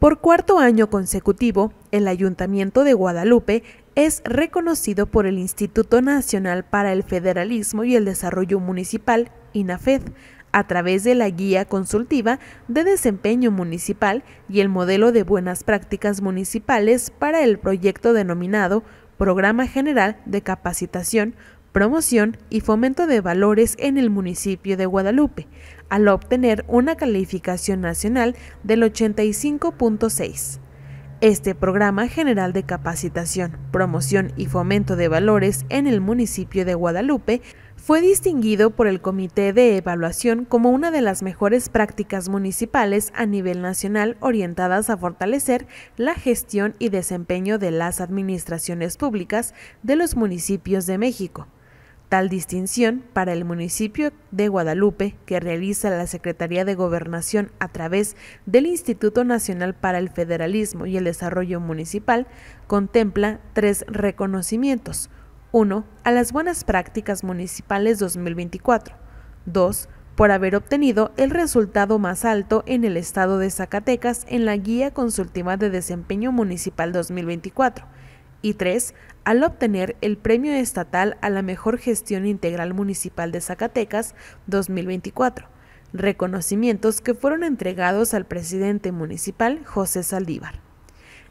Por cuarto año consecutivo, el Ayuntamiento de Guadalupe es reconocido por el Instituto Nacional para el Federalismo y el Desarrollo Municipal, INAFED, a través de la Guía Consultiva de Desempeño Municipal y el Modelo de Buenas Prácticas Municipales para el proyecto denominado Programa General de Capacitación promoción y fomento de valores en el municipio de Guadalupe, al obtener una calificación nacional del 85.6. Este programa general de capacitación, promoción y fomento de valores en el municipio de Guadalupe fue distinguido por el Comité de Evaluación como una de las mejores prácticas municipales a nivel nacional orientadas a fortalecer la gestión y desempeño de las administraciones públicas de los municipios de México. Tal distinción para el municipio de Guadalupe, que realiza la Secretaría de Gobernación a través del Instituto Nacional para el Federalismo y el Desarrollo Municipal, contempla tres reconocimientos. 1. A las buenas prácticas municipales 2024. 2. Por haber obtenido el resultado más alto en el estado de Zacatecas en la Guía Consultiva de Desempeño Municipal 2024 y tres, al obtener el Premio Estatal a la Mejor Gestión Integral Municipal de Zacatecas 2024, reconocimientos que fueron entregados al presidente municipal José Saldívar.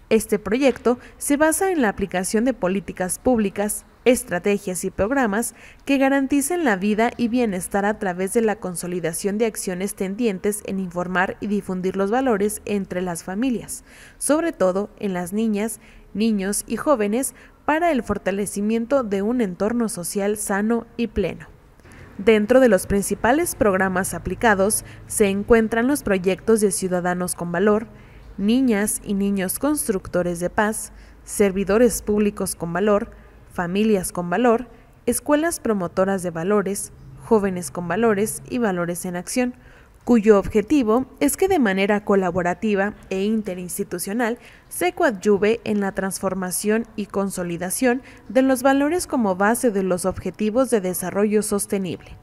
Este proyecto se basa en la aplicación de políticas públicas estrategias y programas que garanticen la vida y bienestar a través de la consolidación de acciones tendientes en informar y difundir los valores entre las familias, sobre todo en las niñas, niños y jóvenes, para el fortalecimiento de un entorno social sano y pleno. Dentro de los principales programas aplicados se encuentran los proyectos de Ciudadanos con Valor, Niñas y Niños Constructores de Paz, Servidores Públicos con Valor, familias con valor, escuelas promotoras de valores, jóvenes con valores y valores en acción, cuyo objetivo es que de manera colaborativa e interinstitucional se coadyuve en la transformación y consolidación de los valores como base de los objetivos de desarrollo sostenible.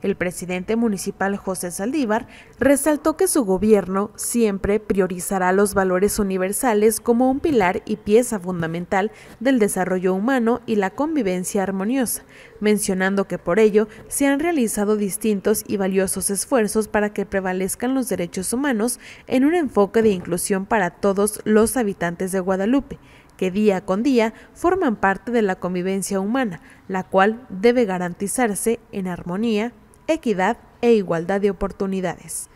El presidente municipal José Saldívar resaltó que su gobierno siempre priorizará los valores universales como un pilar y pieza fundamental del desarrollo humano y la convivencia armoniosa, mencionando que por ello se han realizado distintos y valiosos esfuerzos para que prevalezcan los derechos humanos en un enfoque de inclusión para todos los habitantes de Guadalupe que día con día forman parte de la convivencia humana, la cual debe garantizarse en armonía equidad e igualdad de oportunidades.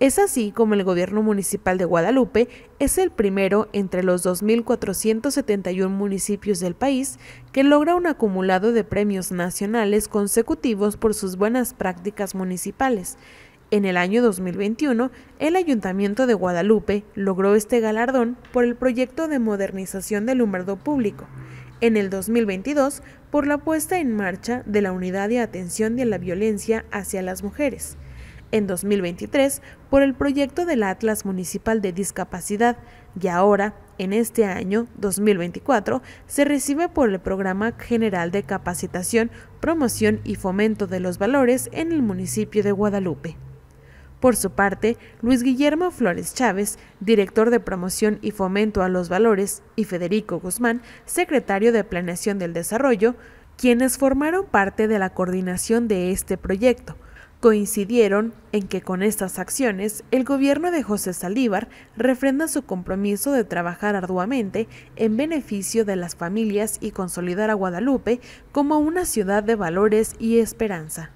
Es así como el gobierno municipal de Guadalupe es el primero entre los 2.471 municipios del país que logra un acumulado de premios nacionales consecutivos por sus buenas prácticas municipales, en el año 2021, el Ayuntamiento de Guadalupe logró este galardón por el proyecto de modernización del alumbrado público. En el 2022, por la puesta en marcha de la Unidad de Atención de la Violencia hacia las Mujeres. En 2023, por el proyecto del Atlas Municipal de Discapacidad. Y ahora, en este año, 2024, se recibe por el Programa General de Capacitación, Promoción y Fomento de los Valores en el municipio de Guadalupe. Por su parte, Luis Guillermo Flores Chávez, director de promoción y fomento a los valores, y Federico Guzmán, secretario de Planeación del Desarrollo, quienes formaron parte de la coordinación de este proyecto, coincidieron en que con estas acciones el gobierno de José Saldívar refrenda su compromiso de trabajar arduamente en beneficio de las familias y consolidar a Guadalupe como una ciudad de valores y esperanza.